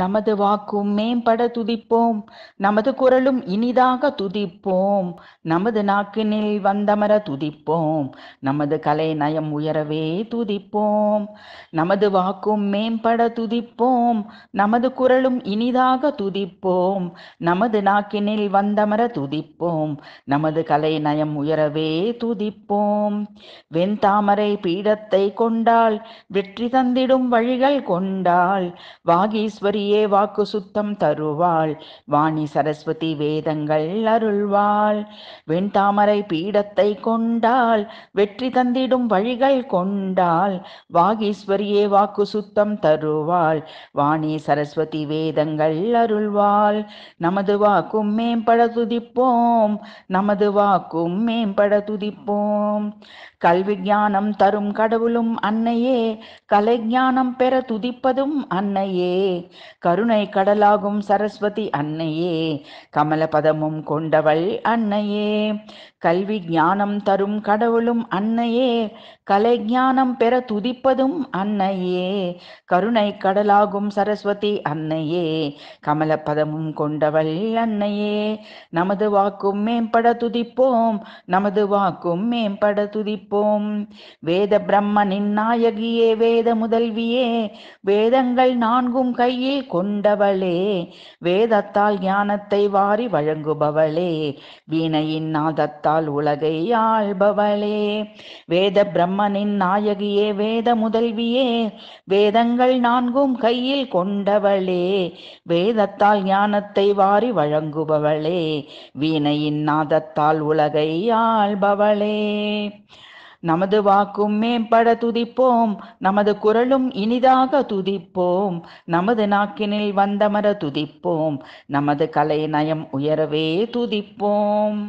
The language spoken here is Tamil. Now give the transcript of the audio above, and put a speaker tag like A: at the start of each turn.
A: நமது வாக்கும் மேம்பட துதிப்போம் நமது குரலும் இனிதாக துதிப்போம் நமது நாக்கினில் வந்தமர துதிப்போம் நமது கலை நயம் உயரவே துதிப்போம் நமது வாக்கும் மேம்பட துதிப்போம் நமது குரலும் இனிதாக துதிப்போம் நமது நாக்கினில் வந்தமர துதிப்போம் நமது கலை நயம் உயரவே துதிப்போம் வெண்தாமரை பீடத்தை கொண்டால் வெற்றி தந்திடும் வழிகள் கொண்டால் வாகீஸ்வரி சரஸ்வதியே வாக்கு சுத்தம் தருவாள் வாணி சரஸ்வதி வேதங்கள் அருள்வாள் வெண்தாமரை பீடத்தை கொண்டாள் வெற்றி தந்திடும் வழிகள் கொண்டாள் வாகீஸ்வரியே வாக்கு சுத்தம் தருவாள் வாணி சரஸ்வதி வேதங்கள் அருள்வாள் நமது வாக்கும் மேம்பட துதிப்போம் நமது வாக்கும் மேம்பட துதிப்போம் கல்வி ஞானம் தரும் கடவுளும் அன்னையே கலை ஞானம் பெற துதிப்பதும் அன்னையே கருணை கடலாகும் சரஸ்வதி அன்னையே கமலபதமும் கொண்டவள் அன்னையே கல்வி ஞானம் தரும் கடவுளும் அன்னையே கலை ஞானம் பெற துதிப்பதும் அன்னையே கருணை கடலாகும் சரஸ்வதி அன்னையே பதமும் கொண்டவள் அன்னையே நமது வாக்கும் மேம்பட துதிப்போம் நமது வாக்கும் மேம்பட துதிப்போம் வேத பிரம்மனின் நாயகியே வேத முதல்வியே வேதங்கள் நான்கும் கையில் மேல் கொண்டவளே வேதத்தால் ஞானத்தை வாரி வழங்குபவளே வீணையின் நாதத்தால் உலகை ஆள்பவளே வேத பிரம்மனின் நாயகியே வேத முதல்வியே வேதங்கள் நான்கும் கையில் கொண்டவளே வேதத்தால் ஞானத்தை வாரி வழங்குபவளே வீணையின் நாதத்தால் உலகை ஆள்பவளே நமது வாக்கும் மேம்பட துதிப்போம் நமது குரலும் இனிதாக துதிப்போம் நமது நாக்கினில் வந்தமர துதிப்போம் நமது கலை நயம் உயரவே துதிப்போம்